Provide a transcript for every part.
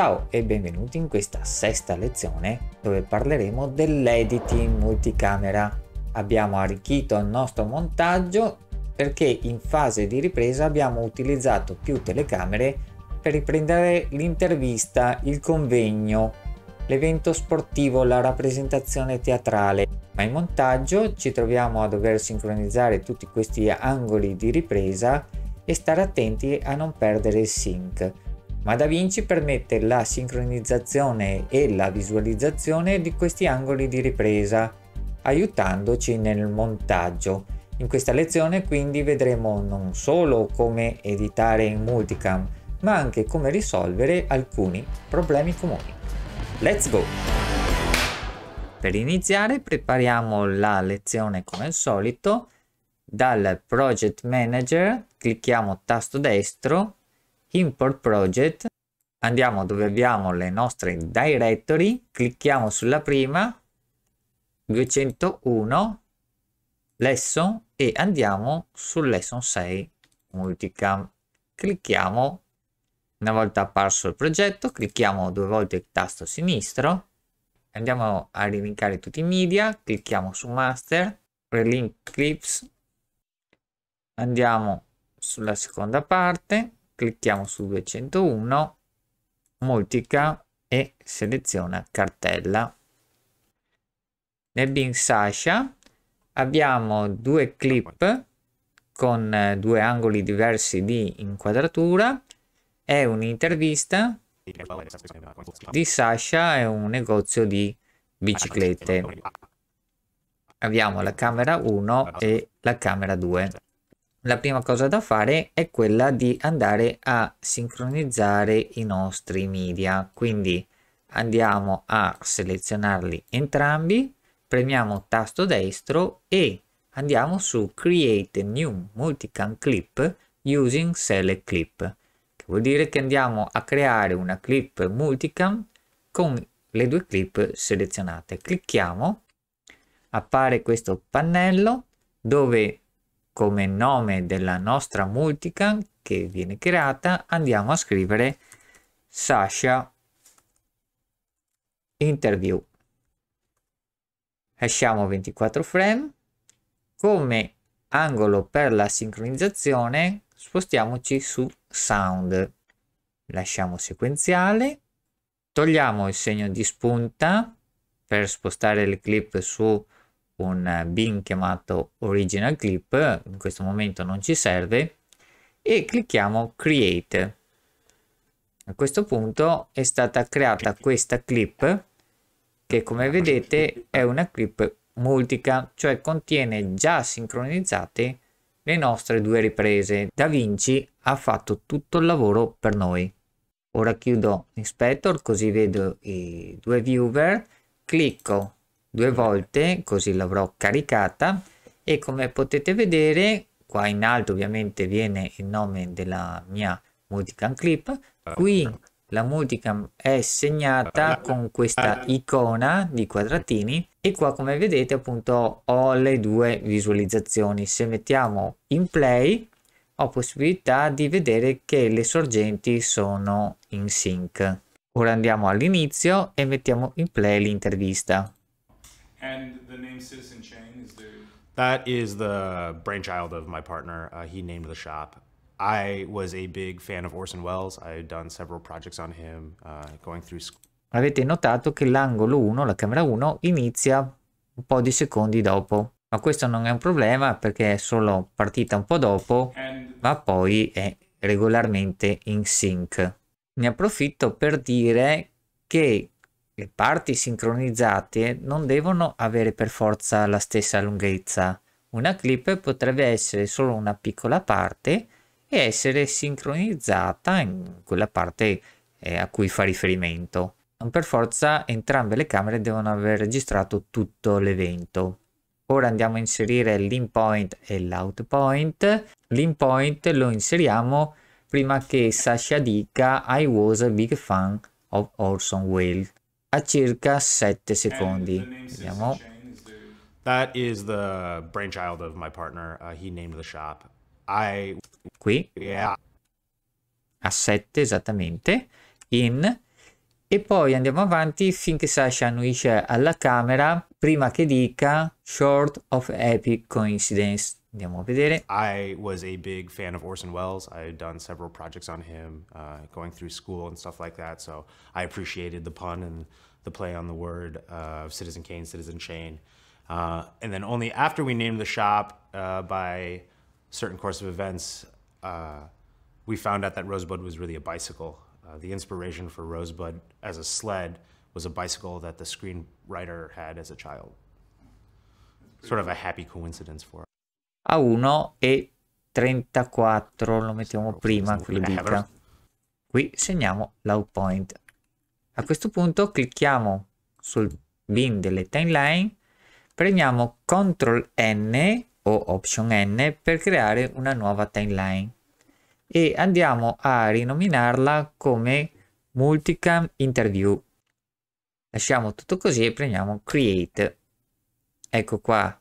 Ciao e benvenuti in questa sesta lezione dove parleremo dell'editing multicamera. Abbiamo arricchito il nostro montaggio perché in fase di ripresa abbiamo utilizzato più telecamere per riprendere l'intervista, il convegno, l'evento sportivo, la rappresentazione teatrale. Ma in montaggio ci troviamo a dover sincronizzare tutti questi angoli di ripresa e stare attenti a non perdere il sync ma DaVinci permette la sincronizzazione e la visualizzazione di questi angoli di ripresa, aiutandoci nel montaggio. In questa lezione quindi vedremo non solo come editare in multicam, ma anche come risolvere alcuni problemi comuni. Let's go! Per iniziare prepariamo la lezione come al solito. Dal Project Manager clicchiamo tasto destro import project, andiamo dove abbiamo le nostre directory, clicchiamo sulla prima, 201, lesson e andiamo sul lesson 6 multicam. Clicchiamo una volta apparso il progetto, clicchiamo due volte il tasto sinistro, andiamo a rilinkare tutti i media, clicchiamo su master, relink clips, andiamo sulla seconda parte, clicchiamo su 201, multica e seleziona cartella. Nel bin Sasha abbiamo due clip con due angoli diversi di inquadratura, è un'intervista di Sasha e un negozio di biciclette. Abbiamo la camera 1 e la camera 2 la prima cosa da fare è quella di andare a sincronizzare i nostri media quindi andiamo a selezionarli entrambi premiamo tasto destro e andiamo su create new multicam clip using select clip che vuol dire che andiamo a creare una clip multicam con le due clip selezionate clicchiamo appare questo pannello dove come nome della nostra multicam che viene creata andiamo a scrivere Sasha interview lasciamo 24 frame come angolo per la sincronizzazione spostiamoci su sound lasciamo sequenziale togliamo il segno di spunta per spostare le clip su un bin chiamato original clip in questo momento non ci serve e clicchiamo create a questo punto è stata creata questa clip che come vedete è una clip multica cioè contiene già sincronizzate le nostre due riprese da vinci ha fatto tutto il lavoro per noi ora chiudo inspector così vedo i due viewer clicco due volte così l'avrò caricata e come potete vedere qua in alto ovviamente viene il nome della mia multicam clip ah. qui la multicam è segnata ah. con questa ah. icona di quadratini e qua come vedete appunto ho le due visualizzazioni se mettiamo in play ho possibilità di vedere che le sorgenti sono in sync ora andiamo all'inizio e mettiamo in play l'intervista And the name Citizen Chang is there. That is the brainchild of my partner. Uh, he named the shop. I was a big fan of Orson Welles. I had done several projects on him, uh, going through school. Avete notato che l'angolo 1, la camera 1, inizia un po' di secondi dopo. Ma questo non è un problema perché è solo partita un po' dopo, ma poi è regolarmente in sync. Ne approfitto per dire che le parti sincronizzate non devono avere per forza la stessa lunghezza. Una clip potrebbe essere solo una piccola parte e essere sincronizzata in quella parte eh, a cui fa riferimento. Non per forza entrambe le camere devono aver registrato tutto l'evento. Ora andiamo a inserire l'in point e l'out point. L'in point lo inseriamo prima che Sasha dica I was a big fan of Orson Welles a circa 7 secondi. Vediamo. That is the brainchild of my partner. Uh, he named the shop. I... Qui. Yeah. A 7 esattamente. In. E poi andiamo avanti finché Sasha annuisce alla camera prima che dica short of epic coincidence. I was a big fan of Orson Welles. I had done several projects on him, uh, going through school and stuff like that. So I appreciated the pun and the play on the word uh, of Citizen Kane, Citizen Chain. Uh, and then only after we named the shop uh, by certain course of events, uh, we found out that Rosebud was really a bicycle. Uh, the inspiration for Rosebud as a sled was a bicycle that the screenwriter had as a child. Sort of a happy coincidence for us. a 1 e 34 lo mettiamo prima con la dita qui segniamo low point a questo punto clicchiamo sul bin delle timeline prendiamo ctrl n o option n per creare una nuova timeline e andiamo a rinominarla come multicam interview lasciamo tutto così e prendiamo create ecco qua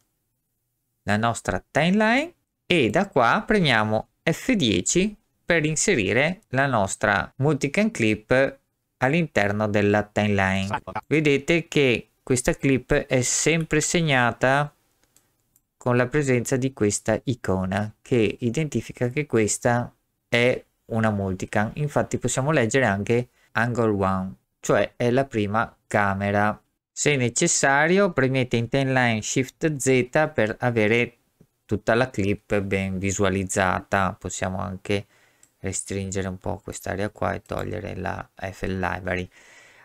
la nostra timeline e da qua premiamo F10 per inserire la nostra multicam clip all'interno della timeline. Esatto. Vedete che questa clip è sempre segnata con la presenza di questa icona che identifica che questa è una multicam. Infatti possiamo leggere anche angle 1, cioè è la prima camera se necessario premete in timeline Shift Z per avere tutta la clip ben visualizzata. Possiamo anche restringere un po' quest'area qua e togliere la FL Library.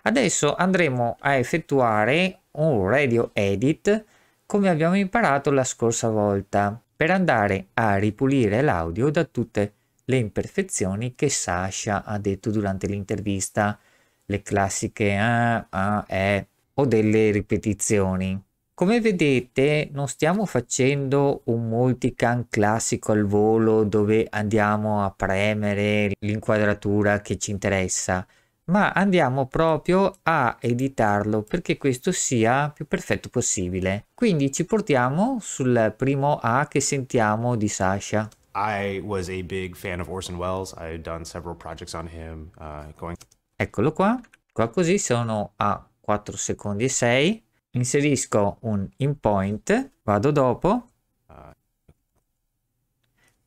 Adesso andremo a effettuare un radio edit come abbiamo imparato la scorsa volta per andare a ripulire l'audio da tutte le imperfezioni che Sasha ha detto durante l'intervista. Le classiche ah, ah, eh, o delle ripetizioni. Come vedete non stiamo facendo un multicam classico al volo dove andiamo a premere l'inquadratura che ci interessa, ma andiamo proprio a editarlo perché questo sia più perfetto possibile. Quindi ci portiamo sul primo A che sentiamo di Sasha. I was a big fan of Orson Welles. I had done several projects on him. Uh, going... Eccolo qua. Qua così sono a 4 secondi e 6, inserisco un in point, vado dopo,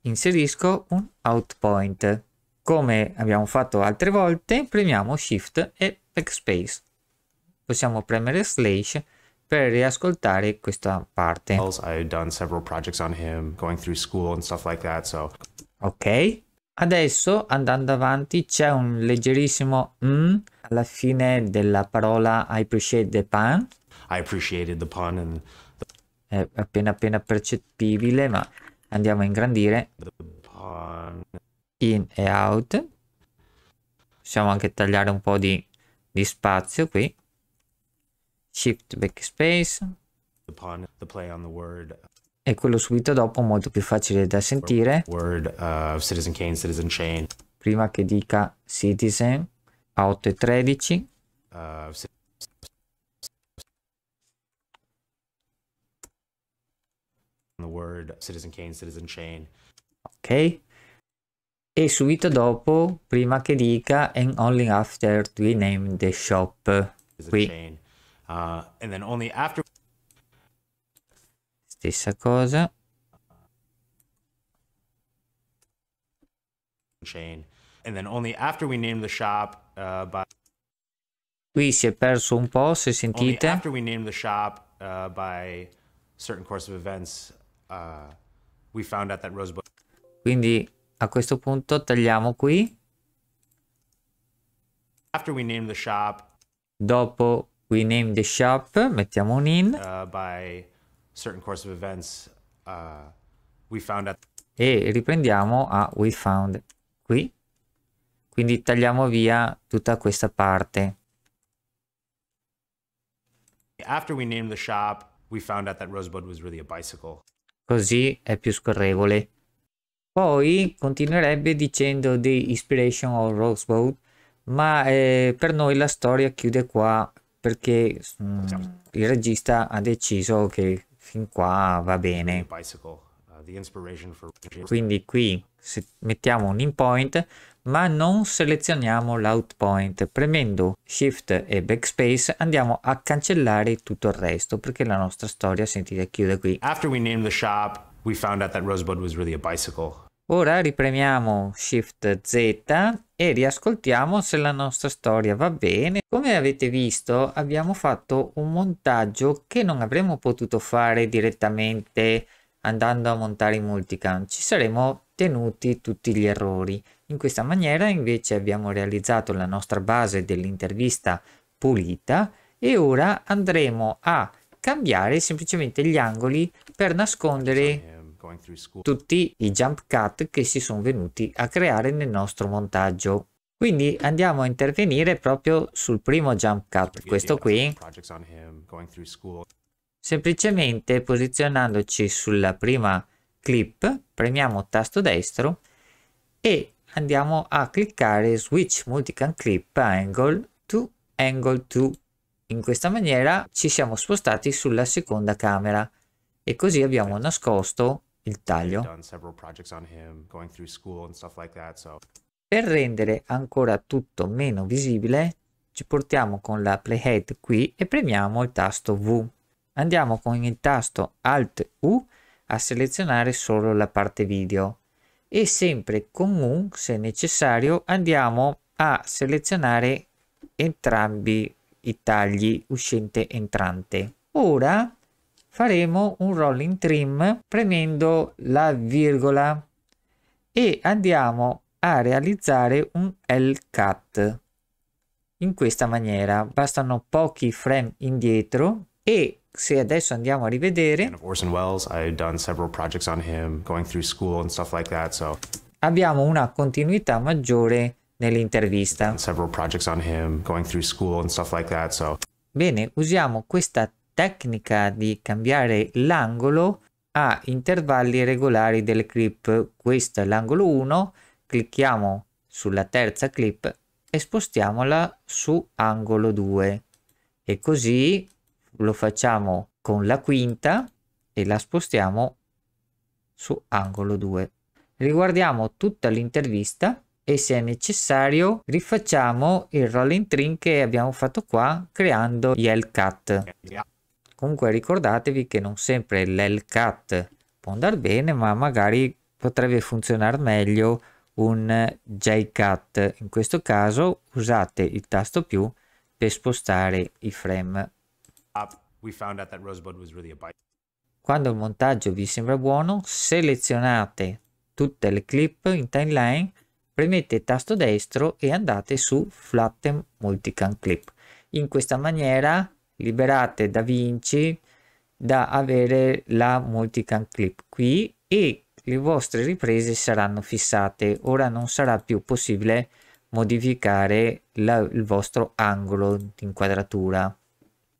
inserisco un out point. Come abbiamo fatto altre volte, premiamo Shift e Backspace. Possiamo premere slash per riascoltare questa parte. Ok, Adesso, andando avanti, c'è un leggerissimo M alla fine della parola I appreciate the pun. I appreciated the pun. And the... È appena appena percepibile, ma andiamo a ingrandire. In e out. Possiamo anche tagliare un po' di, di spazio qui. Shift backspace. The pun, the play on the word e quello subito dopo molto più facile da sentire. Word, uh, Citizen Kane, Citizen Chain. Prima che dica Citizen a 8 e 13. Uh, the word Citizen Kane, Citizen Chain. Ok. E subito dopo, prima che dica and only after we name the shop. Qui. Chain. Uh, and then only after Stessa cosa. Chain. And then only after we named the shop uh, by... Qui si è perso un po', se sentite. after we named the shop uh, by certain course of events uh, we found out that Rosebud... Quindi a questo punto tagliamo qui. After we named the shop... Dopo we named the shop, mettiamo un in. Uh, by certain course of events uh, we found at e riprendiamo a we found qui quindi tagliamo via tutta questa parte after we named the shop we found out that Rosebud was really a bicycle così è più scorrevole poi continuerebbe dicendo The Inspiration of Rosebud ma eh, per noi la storia chiude qua perché mh, mm, il regista ha deciso che Fin qua va bene. Uh, Quindi qui mettiamo un in point, ma non selezioniamo l'out point. Premendo Shift e Backspace andiamo a cancellare tutto il resto, perché la nostra storia, sentite, chiude qui. After we named the shop, we found out that Rosebud was really a bicycle. Ora ripremiamo Shift Z e riascoltiamo se la nostra storia va bene. Come avete visto abbiamo fatto un montaggio che non avremmo potuto fare direttamente andando a montare i multicam. Ci saremmo tenuti tutti gli errori. In questa maniera invece abbiamo realizzato la nostra base dell'intervista pulita e ora andremo a cambiare semplicemente gli angoli per nascondere tutti i jump cut che si sono venuti a creare nel nostro montaggio. Quindi andiamo a intervenire proprio sul primo jump cut, questo qui, semplicemente posizionandoci sulla prima clip, premiamo tasto destro e andiamo a cliccare switch multicam clip angle to angle 2. In questa maniera ci siamo spostati sulla seconda camera e così abbiamo nascosto il taglio per rendere ancora tutto meno visibile ci portiamo con la playhead qui e premiamo il tasto V andiamo con il tasto Alt U a selezionare solo la parte video e sempre con U se necessario andiamo a selezionare entrambi i tagli uscente entrante ora faremo un rolling trim premendo la virgola e andiamo a realizzare un L cut in questa maniera bastano pochi frame indietro e se adesso andiamo a rivedere Orson Welles I've done several projects on him going through school and stuff like that so abbiamo una continuità maggiore nell'intervista several projects on him going through school and stuff like that so Bene, usiamo questa tecnica di cambiare l'angolo a intervalli regolari delle clip. Questo è l'angolo 1, clicchiamo sulla terza clip e spostiamola su angolo 2 e così lo facciamo con la quinta e la spostiamo su angolo 2. Riguardiamo tutta l'intervista e se è necessario rifacciamo il roll in trim che abbiamo fatto qua creando gli L-Cut. Comunque ricordatevi che non sempre l'LCAT può andare bene, ma magari potrebbe funzionare meglio un JCAT. In questo caso usate il tasto più per spostare i frame. Ah, Quando il montaggio vi sembra buono, selezionate tutte le clip in timeline, premete il tasto destro e andate su Flatten Multicam Clip. In questa maniera liberate da Vinci da avere la multicam clip qui e le vostre riprese saranno fissate ora non sarà più possibile modificare la, il vostro angolo di inquadratura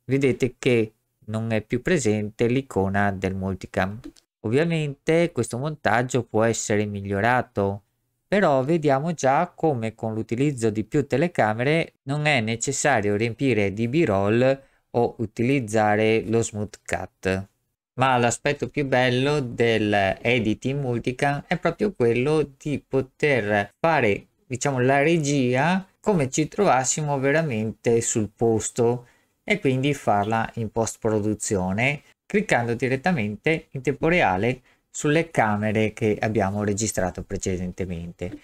vedete che non è più presente l'icona del multicam ovviamente questo montaggio può essere migliorato però vediamo già come con l'utilizzo di più telecamere non è necessario riempire di b-roll o utilizzare lo smooth cut. Ma l'aspetto più bello dell'editing multicam è proprio quello di poter fare diciamo la regia come ci trovassimo veramente sul posto e quindi farla in post produzione cliccando direttamente in tempo reale sulle camere che abbiamo registrato precedentemente.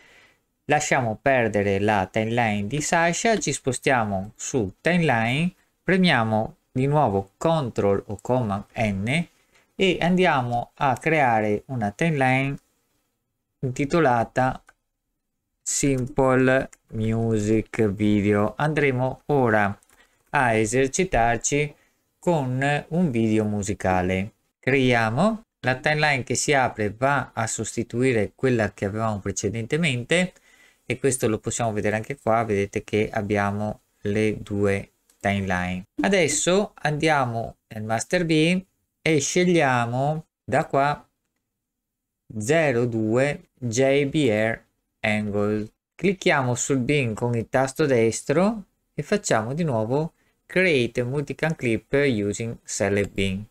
Lasciamo perdere la timeline di Sasha, ci spostiamo su timeline premiamo di nuovo CTRL o Command N e andiamo a creare una timeline intitolata Simple Music Video. Andremo ora a esercitarci con un video musicale. Creiamo la timeline che si apre va a sostituire quella che avevamo precedentemente e questo lo possiamo vedere anche qua, vedete che abbiamo le due timeline. Adesso andiamo nel master B e scegliamo da qua 02 JBR Angle. Clicchiamo sul bin con il tasto destro e facciamo di nuovo Create Multicam Clip using Select Bin.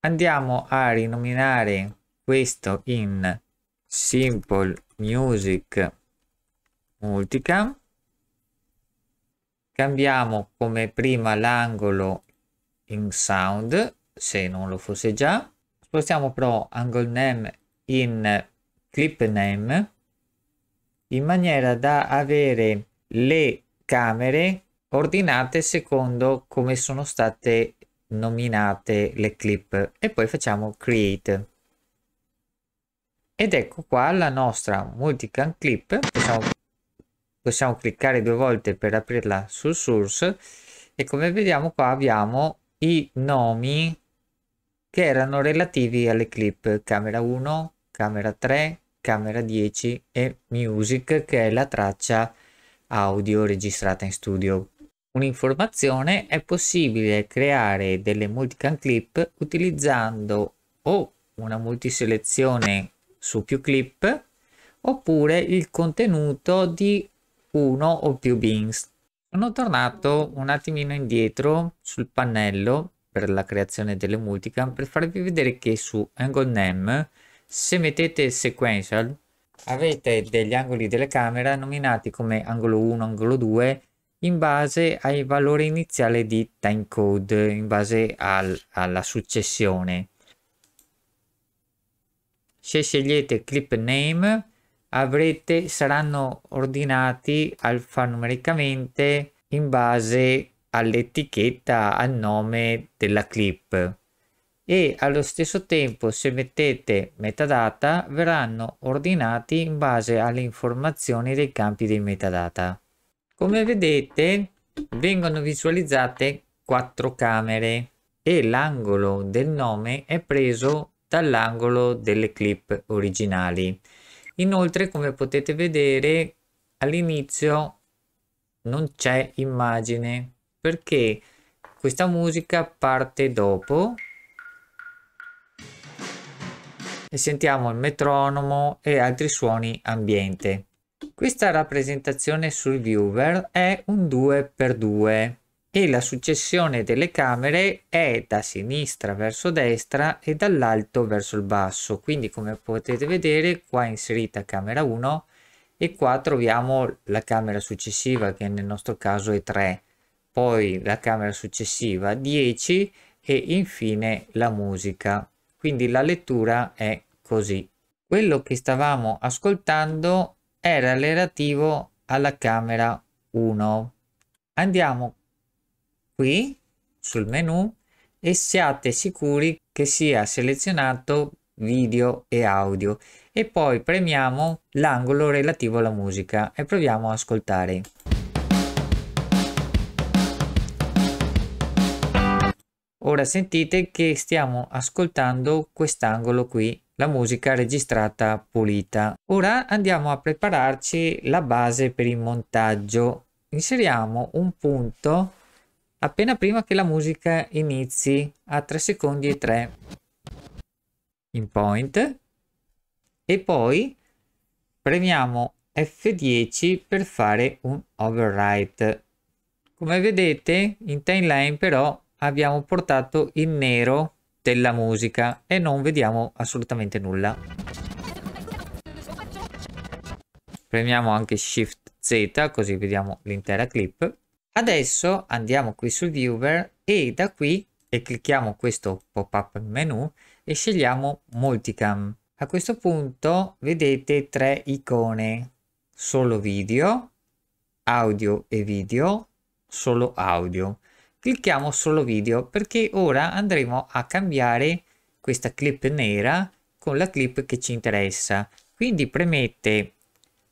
Andiamo a rinominare questo in Simple Music Multicam cambiamo come prima l'angolo in sound se non lo fosse già spostiamo però angle name in clip name in maniera da avere le camere ordinate secondo come sono state nominate le clip e poi facciamo create ed ecco qua la nostra multicam clip possiamo possiamo cliccare due volte per aprirla sul source e come vediamo qua abbiamo i nomi che erano relativi alle clip camera 1 camera 3 camera 10 e music che è la traccia audio registrata in studio un'informazione è possibile creare delle multicam clip utilizzando o una multiselezione su più clip oppure il contenuto di uno o più beans. Sono tornato un attimino indietro sul pannello per la creazione delle multicam per farvi vedere che su AngleName se mettete sequential avete degli angoli della camera nominati come angolo 1, angolo 2 in base ai valori iniziali di timecode, in base al, alla successione. Se scegliete clip name avrete, saranno ordinati alfanumericamente in base all'etichetta al nome della clip e allo stesso tempo se mettete metadata verranno ordinati in base alle informazioni dei campi di metadata come vedete vengono visualizzate quattro camere e l'angolo del nome è preso dall'angolo delle clip originali Inoltre, come potete vedere, all'inizio non c'è immagine perché questa musica parte dopo e sentiamo il metronomo e altri suoni ambiente. Questa rappresentazione sul viewer è un 2x2 e la successione delle camere è da sinistra verso destra e dall'alto verso il basso quindi come potete vedere qua è inserita camera 1 e qua troviamo la camera successiva che nel nostro caso è 3 poi la camera successiva 10 e infine la musica quindi la lettura è così quello che stavamo ascoltando era relativo alla camera 1 andiamo qui sul menu e siate sicuri che sia selezionato video e audio e poi premiamo l'angolo relativo alla musica e proviamo a ascoltare. Ora sentite che stiamo ascoltando quest'angolo qui, la musica registrata pulita. Ora andiamo a prepararci la base per il montaggio. Inseriamo un punto appena prima che la musica inizi a 3 secondi e 3 in point e poi premiamo F10 per fare un overwrite Come vedete in timeline però abbiamo portato il nero della musica e non vediamo assolutamente nulla. Premiamo anche Shift Z così vediamo l'intera clip. Adesso andiamo qui sul viewer e da qui e clicchiamo questo pop-up menu e scegliamo multicam. A questo punto vedete tre icone, solo video, audio e video, solo audio. Clicchiamo solo video perché ora andremo a cambiare questa clip nera con la clip che ci interessa. Quindi premete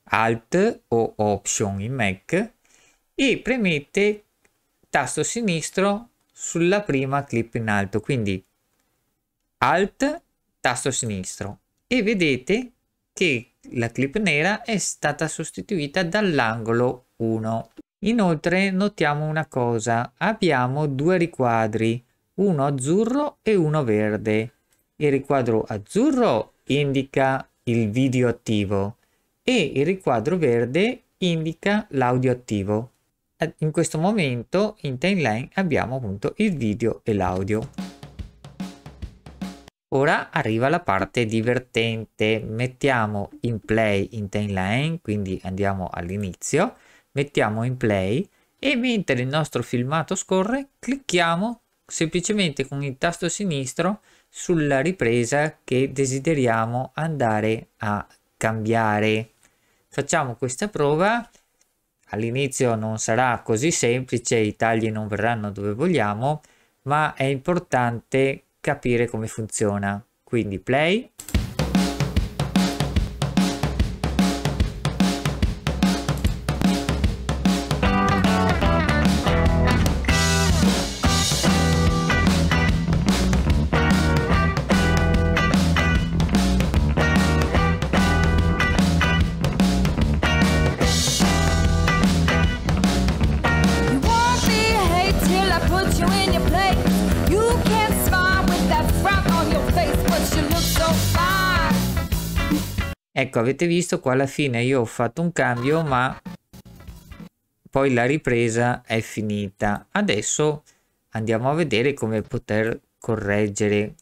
Alt o Option in Mac e premete tasto sinistro sulla prima clip in alto, quindi Alt, tasto sinistro e vedete che la clip nera è stata sostituita dall'angolo 1. Inoltre notiamo una cosa, abbiamo due riquadri, uno azzurro e uno verde. Il riquadro azzurro indica il video attivo e il riquadro verde indica l'audio attivo in questo momento in timeline abbiamo appunto il video e l'audio. Ora arriva la parte divertente, mettiamo in play in timeline, quindi andiamo all'inizio, mettiamo in play e mentre il nostro filmato scorre clicchiamo semplicemente con il tasto sinistro sulla ripresa che desideriamo andare a cambiare. Facciamo questa prova All'inizio non sarà così semplice, i tagli non verranno dove vogliamo, ma è importante capire come funziona. Quindi play. ecco avete visto qua alla fine io ho fatto un cambio ma poi la ripresa è finita adesso andiamo a vedere come poter correggere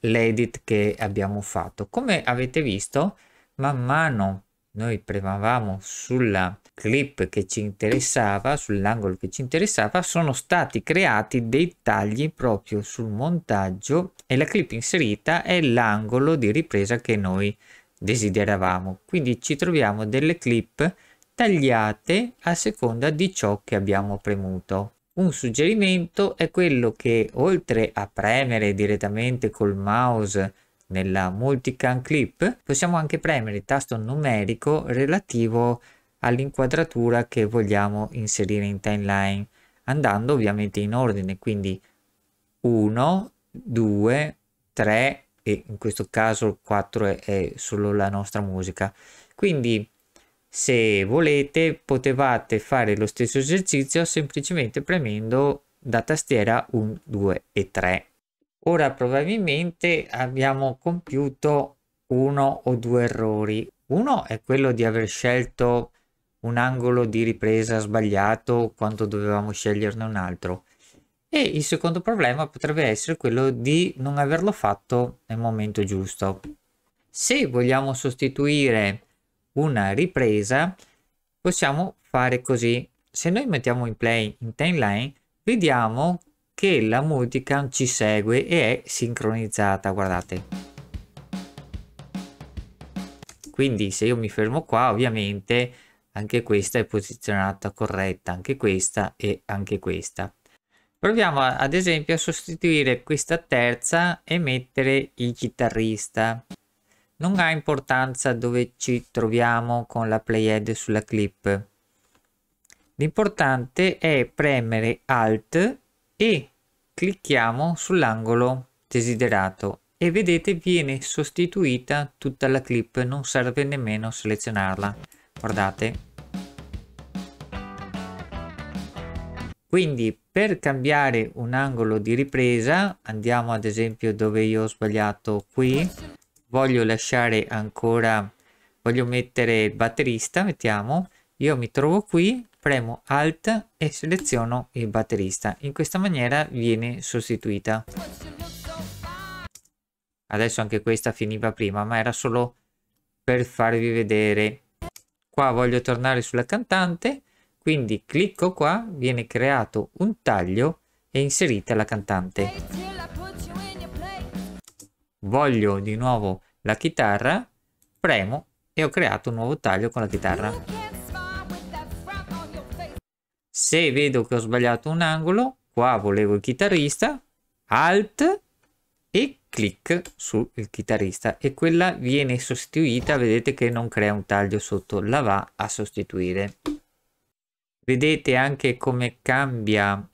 l'edit che abbiamo fatto come avete visto man mano noi premavamo sulla clip che ci interessava, sull'angolo che ci interessava, sono stati creati dei tagli proprio sul montaggio e la clip inserita è l'angolo di ripresa che noi desideravamo. Quindi ci troviamo delle clip tagliate a seconda di ciò che abbiamo premuto. Un suggerimento è quello che oltre a premere direttamente col mouse nella multicam clip possiamo anche premere il tasto numerico relativo all'inquadratura che vogliamo inserire in timeline andando ovviamente in ordine quindi 1 2 3 e in questo caso il 4 è, è solo la nostra musica. Quindi se volete potevate fare lo stesso esercizio semplicemente premendo da tastiera 1, 2 e 3. Ora probabilmente abbiamo compiuto uno o due errori. Uno è quello di aver scelto un angolo di ripresa sbagliato quando dovevamo sceglierne un altro. E il secondo problema potrebbe essere quello di non averlo fatto nel momento giusto. Se vogliamo sostituire una ripresa, possiamo fare così. Se noi mettiamo in play in timeline, vediamo che la multicam ci segue e è sincronizzata, guardate. Quindi se io mi fermo qua, ovviamente anche questa è posizionata corretta, anche questa e anche questa. Proviamo ad esempio a sostituire questa terza e mettere il chitarrista. Non ha importanza dove ci troviamo con la playhead sulla clip. L'importante è premere Alt e clicchiamo sull'angolo desiderato e vedete viene sostituita tutta la clip, non serve nemmeno selezionarla. Guardate, quindi per cambiare un angolo di ripresa andiamo ad esempio dove io ho sbagliato qui voglio lasciare ancora voglio mettere il batterista mettiamo io mi trovo qui premo alt e seleziono il batterista in questa maniera viene sostituita adesso anche questa finiva prima ma era solo per farvi vedere qua voglio tornare sulla cantante quindi clicco qua, viene creato un taglio e inserita la cantante. Voglio di nuovo la chitarra, premo e ho creato un nuovo taglio con la chitarra. Se vedo che ho sbagliato un angolo, qua volevo il chitarrista, alt e clic sul chitarrista e quella viene sostituita, vedete che non crea un taglio sotto, la va a sostituire vedete anche come cambia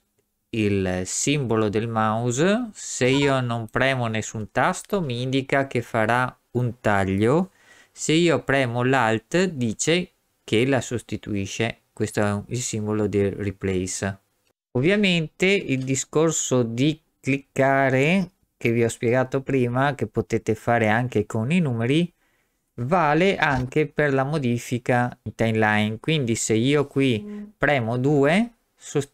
il simbolo del mouse se io non premo nessun tasto mi indica che farà un taglio se io premo l'alt dice che la sostituisce questo è il simbolo del replace ovviamente il discorso di cliccare che vi ho spiegato prima che potete fare anche con i numeri vale anche per la modifica timeline quindi se io qui premo 2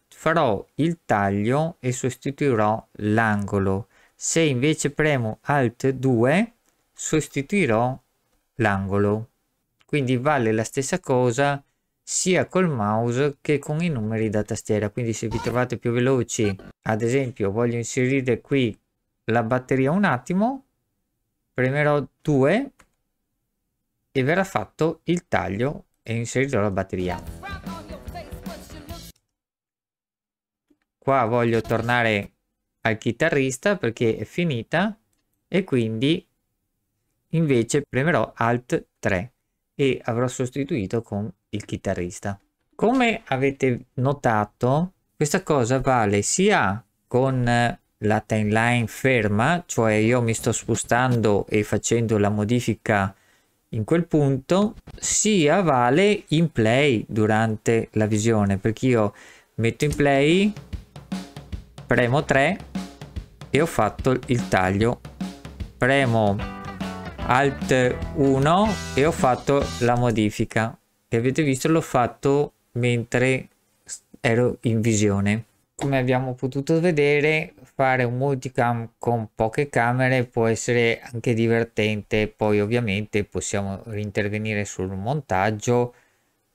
farò il taglio e sostituirò l'angolo se invece premo alt 2 sostituirò l'angolo quindi vale la stessa cosa sia col mouse che con i numeri da tastiera quindi se vi trovate più veloci ad esempio voglio inserire qui la batteria un attimo premerò 2 e verrà fatto il taglio e inserito la batteria. Qua voglio tornare al chitarrista perché è finita e quindi invece premerò Alt 3 e avrò sostituito con il chitarrista. Come avete notato questa cosa vale sia con la timeline ferma, cioè io mi sto spostando e facendo la modifica in quel punto sia vale in play durante la visione perché io metto in play premo 3 e ho fatto il taglio premo alt 1 e ho fatto la modifica che avete visto l'ho fatto mentre ero in visione come abbiamo potuto vedere fare un multicam con poche camere può essere anche divertente poi ovviamente possiamo intervenire sul montaggio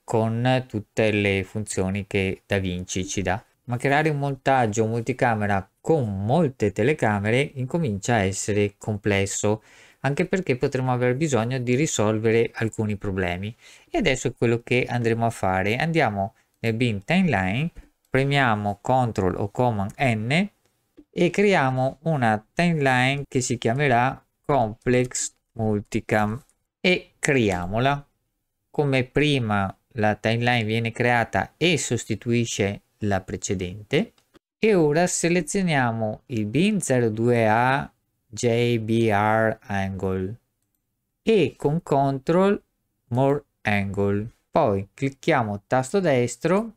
con tutte le funzioni che DaVinci ci dà ma creare un montaggio multicamera con molte telecamere incomincia a essere complesso anche perché potremo aver bisogno di risolvere alcuni problemi e adesso è quello che andremo a fare andiamo nel BIM timeline premiamo CTRL o Command N e creiamo una timeline che si chiamerà Complex Multicam e creiamola. Come prima la timeline viene creata e sostituisce la precedente e ora selezioniamo il bin 02A JBR Angle e con CTRL More Angle. Poi clicchiamo tasto destro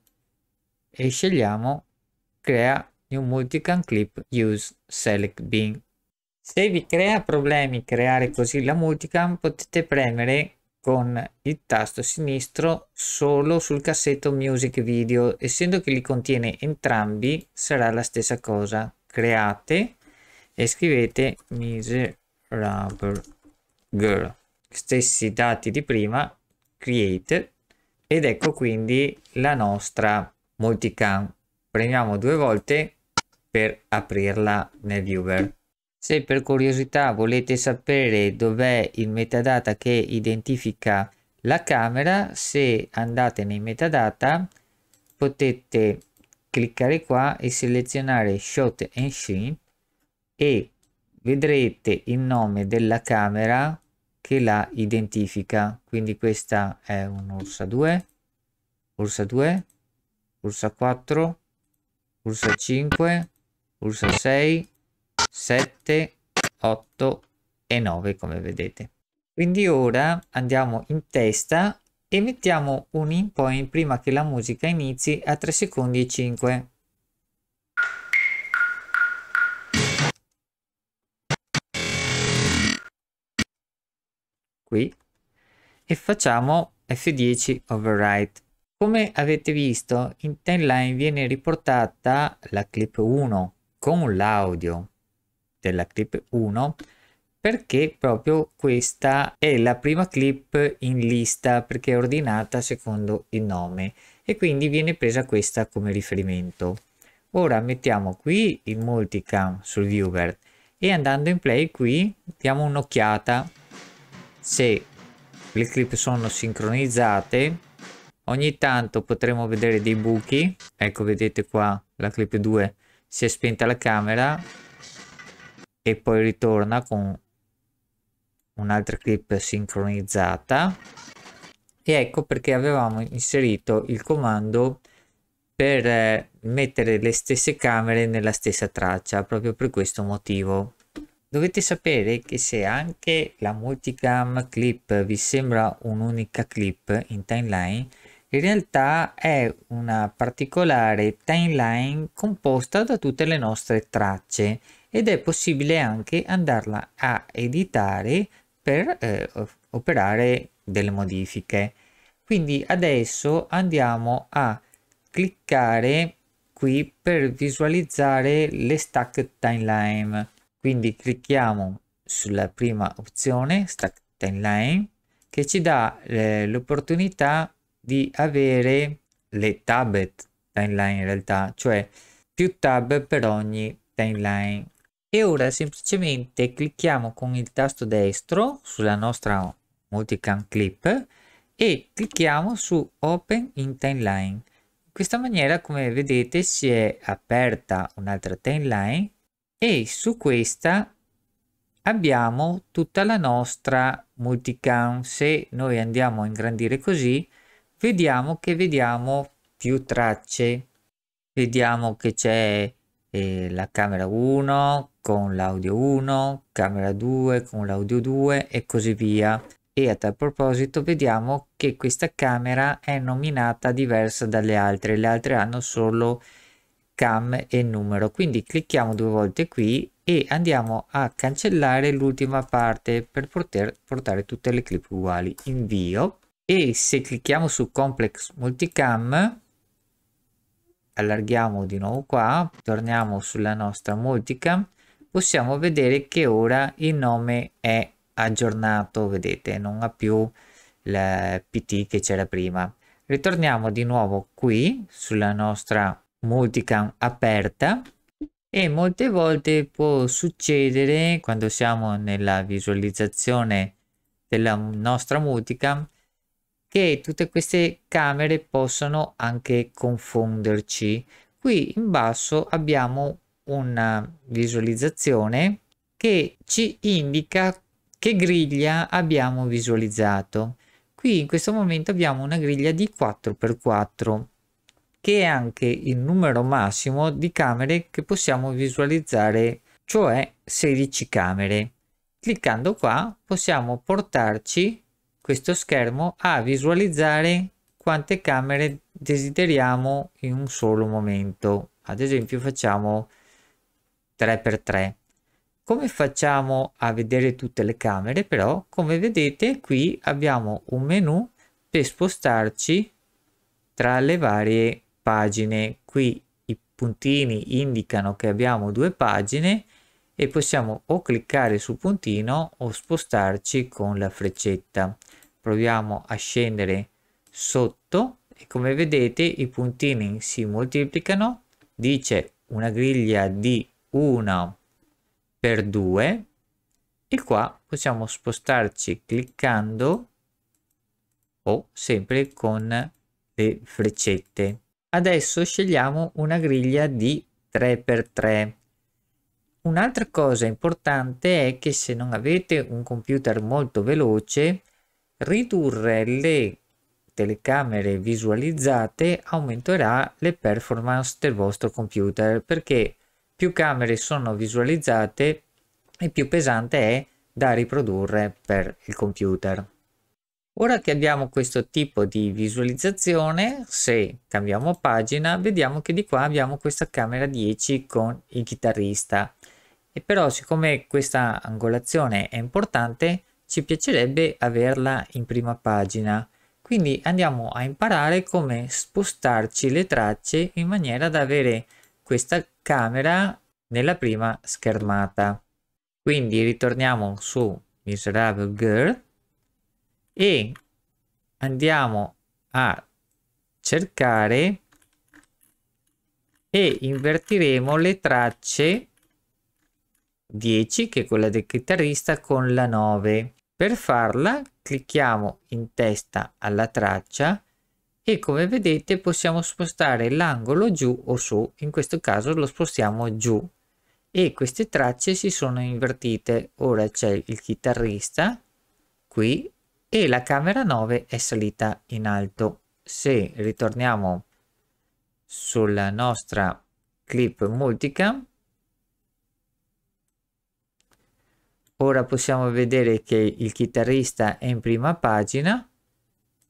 e scegliamo crea new multicam clip use select bin. Se vi crea problemi creare così la multicam potete premere con il tasto sinistro solo sul cassetto music video essendo che li contiene entrambi sarà la stessa cosa create e scrivete miserable girl stessi dati di prima create ed ecco quindi la nostra multicam premiamo due volte per aprirla nel viewer se per curiosità volete sapere dov'è il metadata che identifica la camera se andate nei metadata potete cliccare qua e selezionare shot and sheen e vedrete il nome della camera che la identifica quindi questa è un ursa 2 ursa 2 Ursa 4, Ursa 5, Ursa 6, 7, 8 e 9 come vedete. Quindi ora andiamo in testa e mettiamo un in point prima che la musica inizi a 3 secondi e 5. Qui e facciamo F10 override. Come avete visto, in timeline viene riportata la clip 1 con l'audio della clip 1 perché proprio questa è la prima clip in lista perché è ordinata secondo il nome e quindi viene presa questa come riferimento. Ora mettiamo qui il multicam sul viewer e andando in play qui diamo un'occhiata se le clip sono sincronizzate Ogni tanto potremo vedere dei buchi. Ecco, vedete qua la clip 2 si è spenta la camera e poi ritorna con un'altra clip sincronizzata. E ecco perché avevamo inserito il comando per eh, mettere le stesse camere nella stessa traccia, proprio per questo motivo. Dovete sapere che se anche la multicam clip vi sembra un'unica clip in timeline, in realtà è una particolare timeline composta da tutte le nostre tracce ed è possibile anche andarla a editare per eh, operare delle modifiche. Quindi adesso andiamo a cliccare qui per visualizzare le stack timeline. Quindi clicchiamo sulla prima opzione, stack timeline, che ci dà eh, l'opportunità di avere le tablet timeline in realtà, cioè più tab per ogni timeline. E ora semplicemente clicchiamo con il tasto destro sulla nostra multicam clip e clicchiamo su open in timeline. In questa maniera come vedete si è aperta un'altra timeline e su questa abbiamo tutta la nostra multicam. Se noi andiamo a ingrandire così vediamo che vediamo più tracce vediamo che c'è eh, la camera 1 con l'audio 1 camera 2 con l'audio 2 e così via e a tal proposito vediamo che questa camera è nominata diversa dalle altre le altre hanno solo cam e numero quindi clicchiamo due volte qui e andiamo a cancellare l'ultima parte per poter portare tutte le clip uguali invio e se clicchiamo su complex multicam allarghiamo di nuovo qua torniamo sulla nostra multicam possiamo vedere che ora il nome è aggiornato vedete non ha più il pt che c'era prima ritorniamo di nuovo qui sulla nostra multicam aperta e molte volte può succedere quando siamo nella visualizzazione della nostra multicam che tutte queste camere possono anche confonderci. Qui in basso abbiamo una visualizzazione che ci indica che griglia abbiamo visualizzato. Qui in questo momento abbiamo una griglia di 4x4 che è anche il numero massimo di camere che possiamo visualizzare, cioè 16 camere. Cliccando qua possiamo portarci questo schermo a visualizzare quante camere desideriamo in un solo momento. Ad esempio facciamo 3x3. Come facciamo a vedere tutte le camere? Però, come vedete, qui abbiamo un menu per spostarci tra le varie pagine. Qui i puntini indicano che abbiamo due pagine e possiamo o cliccare sul puntino o spostarci con la freccetta proviamo a scendere sotto e come vedete i puntini si moltiplicano dice una griglia di 1 per 2 e qua possiamo spostarci cliccando o sempre con le freccette adesso scegliamo una griglia di 3 per 3 un'altra cosa importante è che se non avete un computer molto veloce ridurre le telecamere visualizzate aumenterà le performance del vostro computer perché più camere sono visualizzate e più pesante è da riprodurre per il computer. Ora che abbiamo questo tipo di visualizzazione, se cambiamo pagina, vediamo che di qua abbiamo questa camera 10 con il chitarrista. E però siccome questa angolazione è importante, ci piacerebbe averla in prima pagina. Quindi andiamo a imparare come spostarci le tracce in maniera da avere questa camera nella prima schermata. Quindi ritorniamo su Miserable Girl e andiamo a cercare e invertiremo le tracce 10 che è quella del chitarrista con la 9 per farla clicchiamo in testa alla traccia e come vedete possiamo spostare l'angolo giù o su, in questo caso lo spostiamo giù e queste tracce si sono invertite, ora c'è il chitarrista qui e la camera 9 è salita in alto. Se ritorniamo sulla nostra clip multicam ora possiamo vedere che il chitarrista è in prima pagina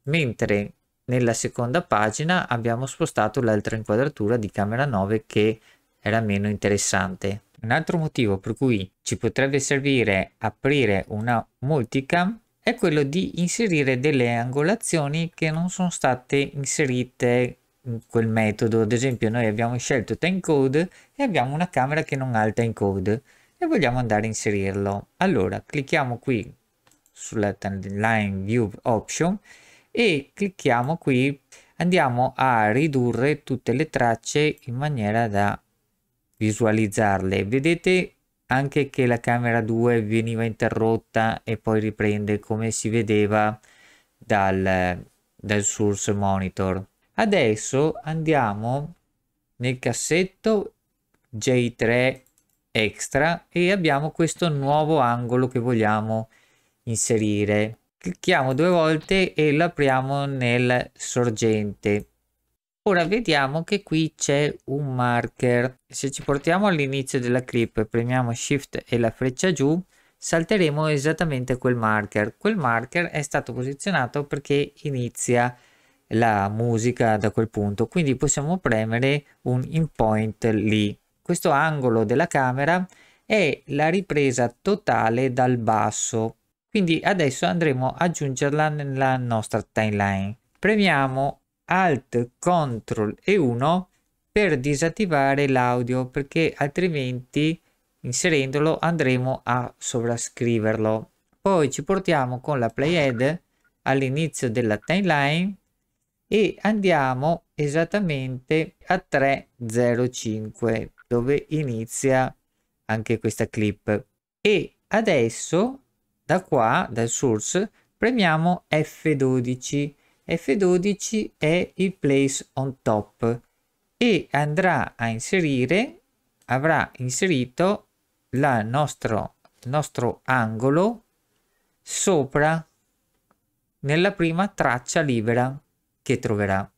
mentre nella seconda pagina abbiamo spostato l'altra inquadratura di camera 9 che era meno interessante un altro motivo per cui ci potrebbe servire aprire una multicam è quello di inserire delle angolazioni che non sono state inserite in quel metodo ad esempio noi abbiamo scelto time code e abbiamo una camera che non ha il time code e vogliamo andare a inserirlo. Allora clicchiamo qui sulla timeline view option e clicchiamo qui andiamo a ridurre tutte le tracce in maniera da visualizzarle. Vedete anche che la camera 2 veniva interrotta e poi riprende come si vedeva dal, dal source monitor. Adesso andiamo nel cassetto J3 extra e abbiamo questo nuovo angolo che vogliamo inserire clicchiamo due volte e lo apriamo nel sorgente ora vediamo che qui c'è un marker se ci portiamo all'inizio della clip e premiamo shift e la freccia giù salteremo esattamente quel marker quel marker è stato posizionato perché inizia la musica da quel punto quindi possiamo premere un in point lì questo angolo della camera è la ripresa totale dal basso. Quindi adesso andremo ad aggiungerla nella nostra timeline. Premiamo Alt Ctrl e 1 per disattivare l'audio perché altrimenti inserendolo andremo a sovrascriverlo. Poi ci portiamo con la playhead all'inizio della timeline e andiamo esattamente a 305 dove inizia anche questa clip e adesso da qua dal source premiamo F12 F12 è il place on top e andrà a inserire avrà inserito la nostro, il nostro angolo sopra nella prima traccia libera che troverà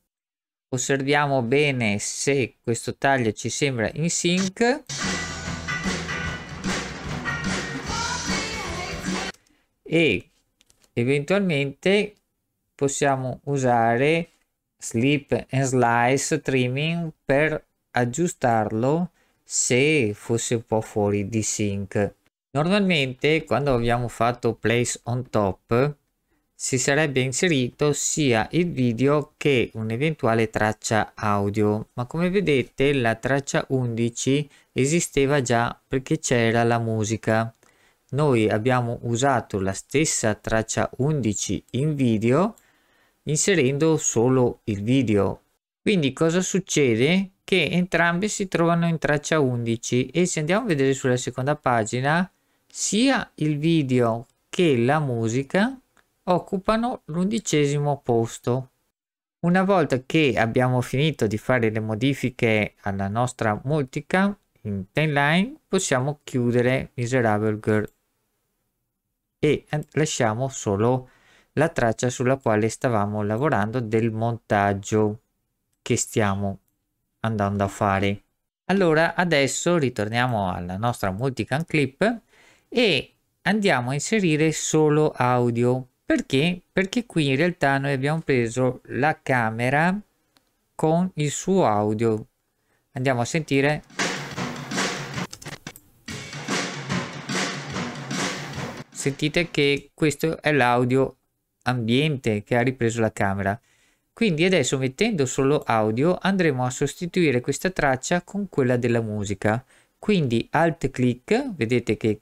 osserviamo bene se questo taglio ci sembra in sync e eventualmente possiamo usare slip and slice trimming per aggiustarlo se fosse un po' fuori di sync normalmente quando abbiamo fatto place on top si sarebbe inserito sia il video che un'eventuale traccia audio ma come vedete la traccia 11 esisteva già perché c'era la musica noi abbiamo usato la stessa traccia 11 in video inserendo solo il video quindi cosa succede che entrambi si trovano in traccia 11 e se andiamo a vedere sulla seconda pagina sia il video che la musica occupano l'undicesimo posto. Una volta che abbiamo finito di fare le modifiche alla nostra multicam in timeline, possiamo chiudere Miserable Girl e lasciamo solo la traccia sulla quale stavamo lavorando del montaggio che stiamo andando a fare. Allora adesso ritorniamo alla nostra multicam clip e andiamo a inserire solo audio perché? Perché qui in realtà noi abbiamo preso la camera con il suo audio. Andiamo a sentire. Sentite che questo è l'audio ambiente che ha ripreso la camera. Quindi adesso mettendo solo audio andremo a sostituire questa traccia con quella della musica. Quindi alt click vedete che,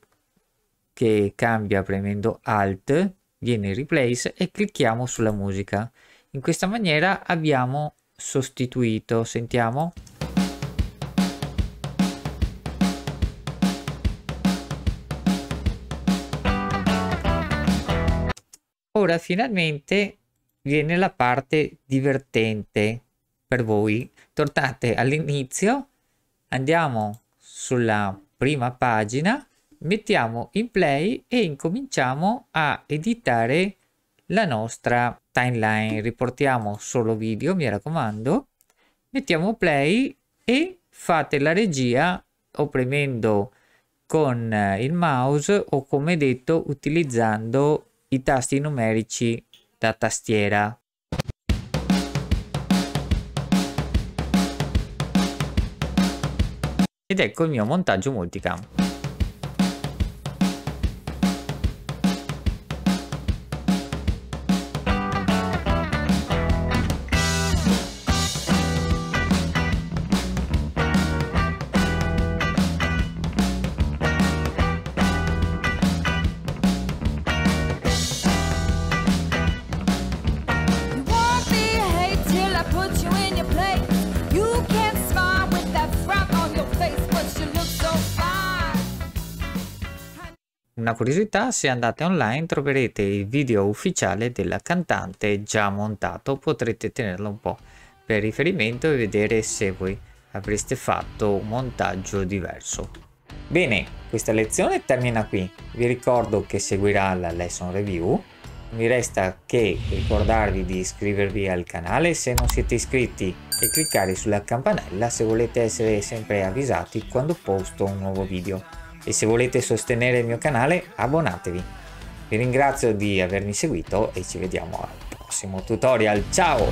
che cambia premendo alt viene replace e clicchiamo sulla musica. In questa maniera abbiamo sostituito, sentiamo. Ora finalmente viene la parte divertente per voi. Tornate all'inizio, andiamo sulla prima pagina mettiamo in play e incominciamo a editare la nostra timeline. Riportiamo solo video, mi raccomando. Mettiamo play e fate la regia o premendo con il mouse o come detto utilizzando i tasti numerici da tastiera. Ed ecco il mio montaggio multicam. una curiosità, se andate online troverete il video ufficiale della cantante già montato, potrete tenerlo un po' per riferimento e vedere se voi avreste fatto un montaggio diverso. Bene, questa lezione termina qui, vi ricordo che seguirà la lesson review, mi resta che ricordarvi di iscrivervi al canale se non siete iscritti e cliccare sulla campanella se volete essere sempre avvisati quando posto un nuovo video e se volete sostenere il mio canale abbonatevi. Vi ringrazio di avermi seguito e ci vediamo al prossimo tutorial. Ciao!